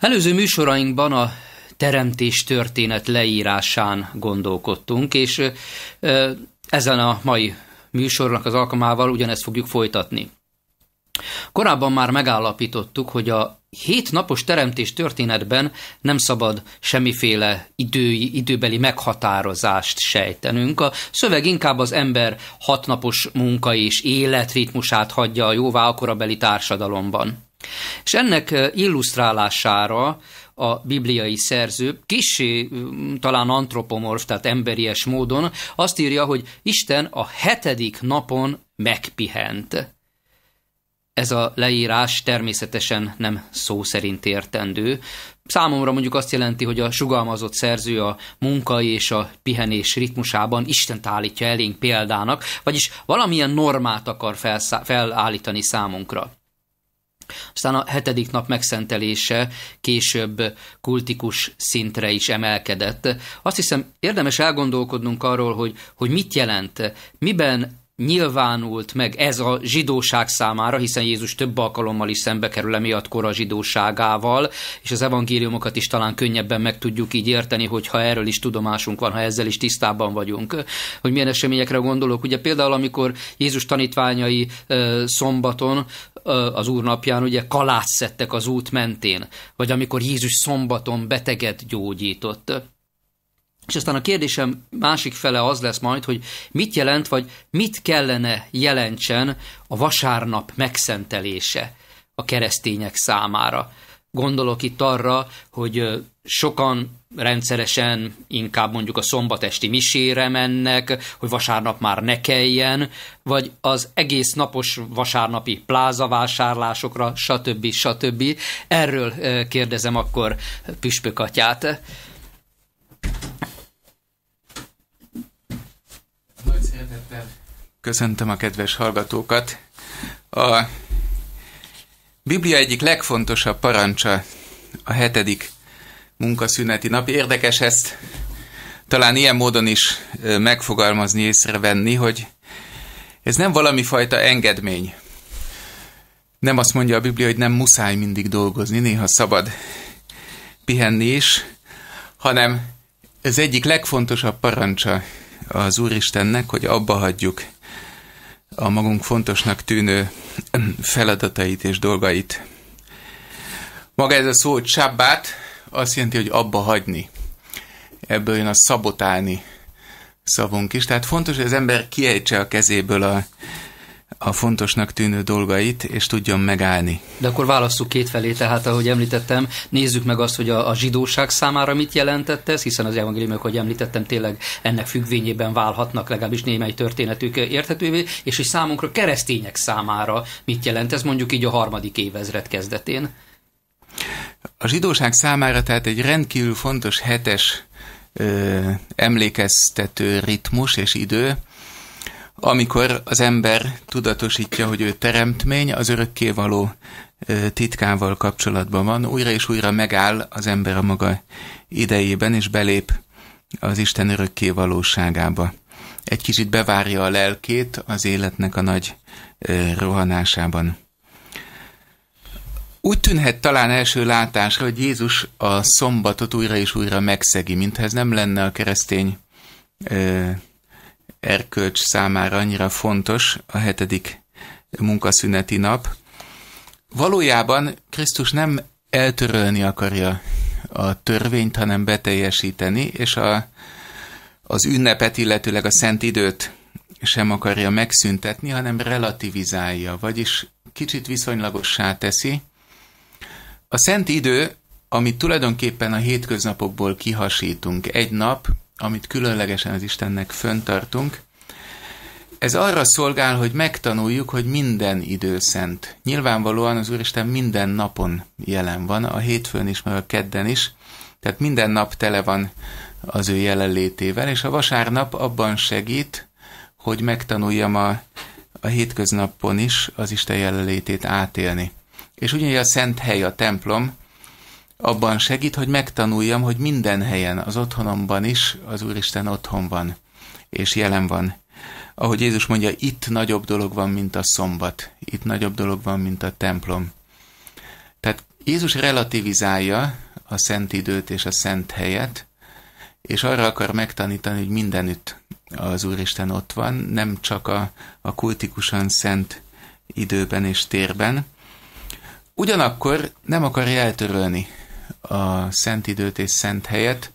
Előző műsorainkban a teremtés történet leírásán gondolkodtunk, és ezen a mai műsornak az alkalmával ugyanezt fogjuk folytatni. Korábban már megállapítottuk, hogy a hét napos teremtés történetben nem szabad semmiféle idői, időbeli meghatározást sejtenünk. A szöveg inkább az ember hatnapos munka és életritmusát hagyja jóvá a korabeli társadalomban. És ennek illusztrálására a bibliai szerző, kisé talán antropomorf, tehát emberies módon azt írja, hogy Isten a hetedik napon megpihent. Ez a leírás természetesen nem szó szerint értendő. Számomra mondjuk azt jelenti, hogy a sugalmazott szerző a munka és a pihenés ritmusában Isten állítja elénk példának, vagyis valamilyen normát akar felszá- felállítani számunkra. Aztán a hetedik nap megszentelése később kultikus szintre is emelkedett. Azt hiszem érdemes elgondolkodnunk arról, hogy, hogy mit jelent, miben nyilvánult meg ez a zsidóság számára, hiszen Jézus több alkalommal is szembe kerül emiatt kora zsidóságával, és az evangéliumokat is talán könnyebben meg tudjuk így érteni, hogyha erről is tudomásunk van, ha ezzel is tisztában vagyunk. Hogy milyen eseményekre gondolok. Ugye például, amikor Jézus tanítványai szombaton az úrnapján ugye kalász szedtek az út mentén, vagy amikor Jézus szombaton beteget gyógyított és aztán a kérdésem másik fele az lesz majd, hogy mit jelent, vagy mit kellene jelentsen a vasárnap megszentelése a keresztények számára. Gondolok itt arra, hogy sokan rendszeresen inkább mondjuk a szombatesti misére mennek, hogy vasárnap már ne kelljen, vagy az egész napos vasárnapi plázavásárlásokra, stb. stb. Erről kérdezem akkor atyát. szeretettel köszöntöm a kedves hallgatókat. A Biblia egyik legfontosabb parancsa a hetedik munkaszüneti nap. Érdekes ezt talán ilyen módon is megfogalmazni, észrevenni, hogy ez nem valami fajta engedmény. Nem azt mondja a Biblia, hogy nem muszáj mindig dolgozni, néha szabad pihenni is, hanem ez egyik legfontosabb parancsa az Úristennek, hogy abba hagyjuk a magunk fontosnak tűnő feladatait és dolgait. Maga ez a szó, hogy csabbát, azt jelenti, hogy abba hagyni. Ebből jön a szabotálni szavunk is. Tehát fontos, hogy az ember kiejtse a kezéből a, a fontosnak tűnő dolgait, és tudjon megállni. De akkor válasszuk felé, tehát ahogy említettem, nézzük meg azt, hogy a, a zsidóság számára mit jelentett ez, hiszen az evangéliumok, hogy említettem, tényleg ennek függvényében válhatnak legalábbis némely történetük érthetővé, és hogy számunkra keresztények számára mit jelent ez mondjuk így a harmadik évezred kezdetén. A zsidóság számára tehát egy rendkívül fontos hetes ö, emlékeztető ritmus és idő, amikor az ember tudatosítja, hogy ő teremtmény, az örökkévaló titkával kapcsolatban van, újra és újra megáll az ember a maga idejében, és belép az Isten örökké valóságába. Egy kicsit bevárja a lelkét az életnek a nagy rohanásában. Úgy tűnhet talán első látásra, hogy Jézus a szombatot újra és újra megszegi, mintha ez nem lenne a keresztény erkölcs számára annyira fontos a hetedik munkaszüneti nap. Valójában Krisztus nem eltörölni akarja a törvényt, hanem beteljesíteni, és a, az ünnepet, illetőleg a szent időt sem akarja megszüntetni, hanem relativizálja, vagyis kicsit viszonylagossá teszi. A szent idő, amit tulajdonképpen a hétköznapokból kihasítunk, egy nap, amit különlegesen az Istennek föntartunk, ez arra szolgál, hogy megtanuljuk, hogy minden idő szent. Nyilvánvalóan az Úristen minden napon jelen van, a hétfőn is, meg a kedden is, tehát minden nap tele van az ő jelenlétével, és a vasárnap abban segít, hogy megtanuljam a, a hétköznapon is az Isten jelenlétét átélni. És ugyanúgy a szent hely, a templom, abban segít, hogy megtanuljam, hogy minden helyen, az otthonomban is az Úristen otthon van, és jelen van. Ahogy Jézus mondja, itt nagyobb dolog van, mint a szombat, itt nagyobb dolog van, mint a templom. Tehát Jézus relativizálja a szent időt és a szent helyet, és arra akar megtanítani, hogy mindenütt az Úristen ott van, nem csak a, a kultikusan szent időben és térben. Ugyanakkor nem akarja eltörölni a szent időt és szent helyet.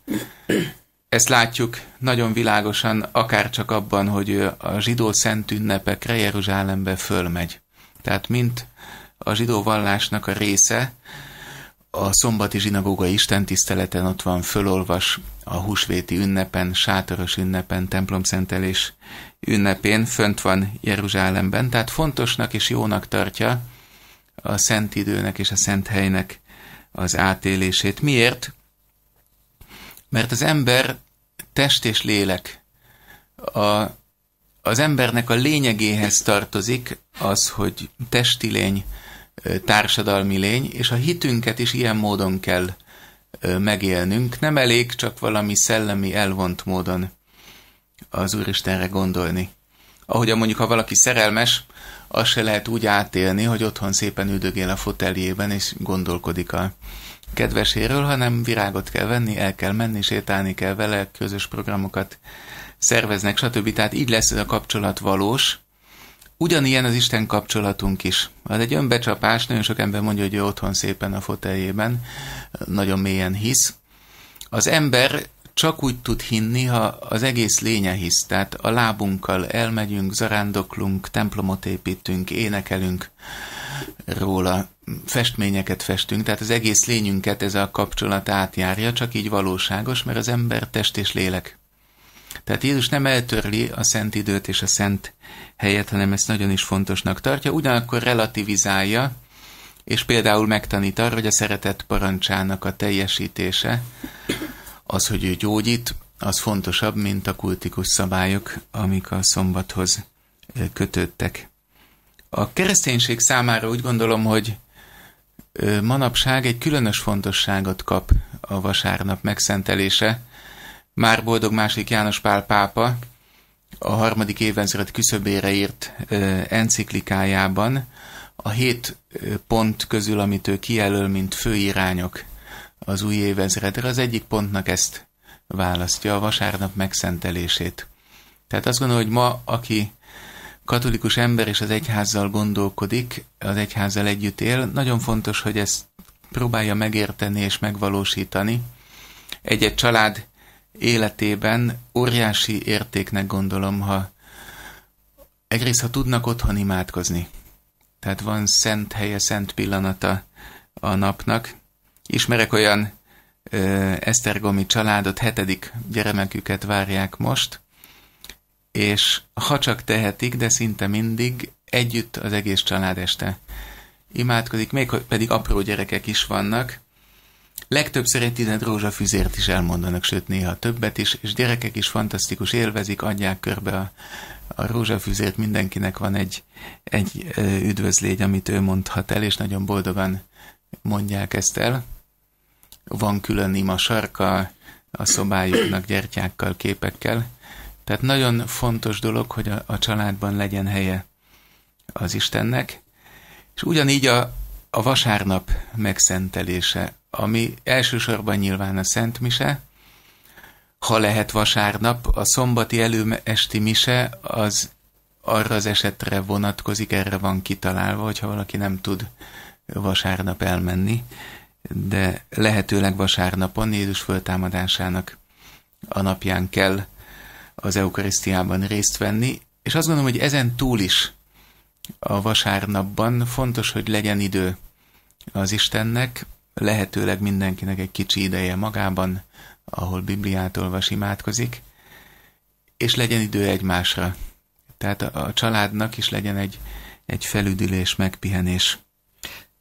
Ezt látjuk nagyon világosan, akár csak abban, hogy a zsidó szent ünnepekre Jeruzsálembe fölmegy. Tehát mint a zsidó vallásnak a része, a szombati zsinagóga istentiszteleten ott van, fölolvas a húsvéti ünnepen, sátoros ünnepen, templomszentelés ünnepén, fönt van Jeruzsálemben, tehát fontosnak és jónak tartja a szent időnek és a szent helynek az átélését. Miért? Mert az ember test és lélek. A, az embernek a lényegéhez tartozik az, hogy testi lény, társadalmi lény, és a hitünket is ilyen módon kell megélnünk. Nem elég csak valami szellemi elvont módon az Úristenre gondolni. ahogy mondjuk, ha valaki szerelmes, azt se lehet úgy átélni, hogy otthon szépen üdögél a foteljében, és gondolkodik a kedveséről, hanem virágot kell venni, el kell menni, sétálni kell vele, közös programokat szerveznek, stb. Tehát így lesz ez a kapcsolat valós. Ugyanilyen az Isten kapcsolatunk is. Az egy önbecsapás, nagyon sok ember mondja, hogy ő otthon szépen a foteljében, nagyon mélyen hisz. Az ember csak úgy tud hinni, ha az egész lénye hisz, tehát a lábunkkal elmegyünk, zarándoklunk, templomot építünk, énekelünk róla, festményeket festünk, tehát az egész lényünket ez a kapcsolat átjárja, csak így valóságos, mert az ember test és lélek. Tehát Jézus nem eltörli a szent időt és a szent helyet, hanem ezt nagyon is fontosnak tartja, ugyanakkor relativizálja, és például megtanít arra, hogy a szeretet parancsának a teljesítése az, hogy ő gyógyít, az fontosabb, mint a kultikus szabályok, amik a szombathoz kötődtek. A kereszténység számára úgy gondolom, hogy manapság egy különös fontosságot kap a vasárnap megszentelése. Már boldog másik János Pál pápa a harmadik évezred küszöbére írt enciklikájában a hét pont közül, amit ő kijelöl, mint főirányok az új évezredre. Az egyik pontnak ezt választja, a vasárnap megszentelését. Tehát azt gondolom, hogy ma, aki katolikus ember és az egyházzal gondolkodik, az egyházzal együtt él, nagyon fontos, hogy ezt próbálja megérteni és megvalósítani. Egy-egy család életében óriási értéknek gondolom, ha egyrészt, ha tudnak otthon imádkozni. Tehát van szent helye, szent pillanata a napnak, Ismerek olyan ö, esztergomi családot, hetedik gyermeküket várják most, és ha csak tehetik, de szinte mindig együtt az egész család este imádkozik, még pedig apró gyerekek is vannak. Legtöbbször egy tized rózsafüzért is elmondanak, sőt néha többet is, és gyerekek is fantasztikus élvezik, adják körbe a, a rózsafüzért, mindenkinek van egy, egy üdvözlégy, amit ő mondhat el, és nagyon boldogan mondják ezt el van külön ima sarka a szobájuknak gyertyákkal, képekkel. Tehát nagyon fontos dolog, hogy a, a családban legyen helye az Istennek. És ugyanígy a, a vasárnap megszentelése, ami elsősorban nyilván a Szent Mise, ha lehet vasárnap, a szombati előesti mise az arra az esetre vonatkozik, erre van kitalálva, hogyha valaki nem tud vasárnap elmenni, de lehetőleg vasárnapon Jézus föltámadásának a napján kell az eukarisztiában részt venni, és azt gondolom, hogy ezen túl is a vasárnapban fontos, hogy legyen idő az Istennek, lehetőleg mindenkinek egy kicsi ideje magában, ahol Bibliát olvas, imádkozik, és legyen idő egymásra. Tehát a, a családnak is legyen egy, egy felüdülés, megpihenés.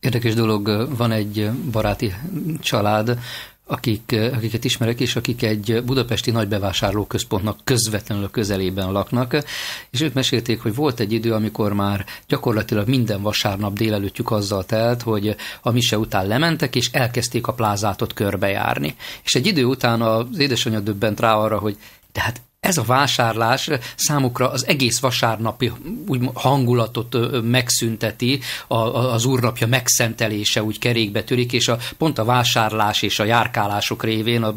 Érdekes dolog, van egy baráti család, akik, akiket ismerek, és akik egy budapesti nagybevásárlóközpontnak közvetlenül a közelében laknak, és ők mesélték, hogy volt egy idő, amikor már gyakorlatilag minden vasárnap délelőttjük azzal telt, hogy a mise után lementek, és elkezdték a plázátot körbejárni. És egy idő után az édesanyja döbbent rá arra, hogy de hát ez a vásárlás számukra az egész vasárnapi úgy hangulatot megszünteti, a, az úrnapja megszentelése úgy kerékbe törik, és a, pont a vásárlás és a járkálások révén, a,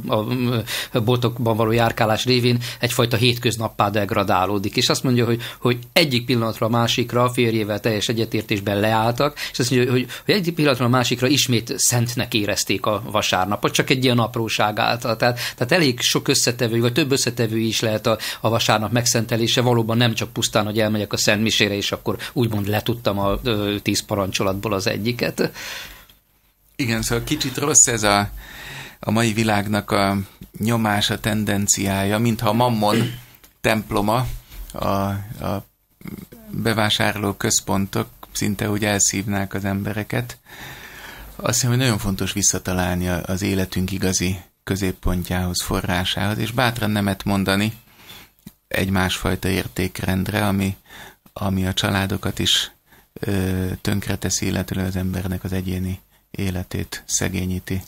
a boltokban való járkálás révén egyfajta hétköznappá degradálódik. És azt mondja, hogy, hogy egyik pillanatra a másikra a férjével teljes egyetértésben leálltak, és azt mondja, hogy, hogy egyik pillanatra a másikra ismét szentnek érezték a vasárnapot, csak egy ilyen apróság által. Tehát, tehát elég sok összetevő, vagy több összetevő is lehet mert a, a vasárnap megszentelése valóban nem csak pusztán, hogy elmegyek a Misére, és akkor úgymond letudtam a ö, tíz parancsolatból az egyiket. Igen, szóval kicsit rossz ez a, a mai világnak a nyomása, tendenciája, mintha a mammon temploma, a, a bevásárló központok szinte úgy elszívnák az embereket. Azt hiszem, hogy nagyon fontos visszatalálni az életünk igazi középpontjához, forrásához, és bátran nemet mondani egy másfajta értékrendre, ami, ami a családokat is tönkreteszi, illetve az embernek az egyéni életét szegényíti.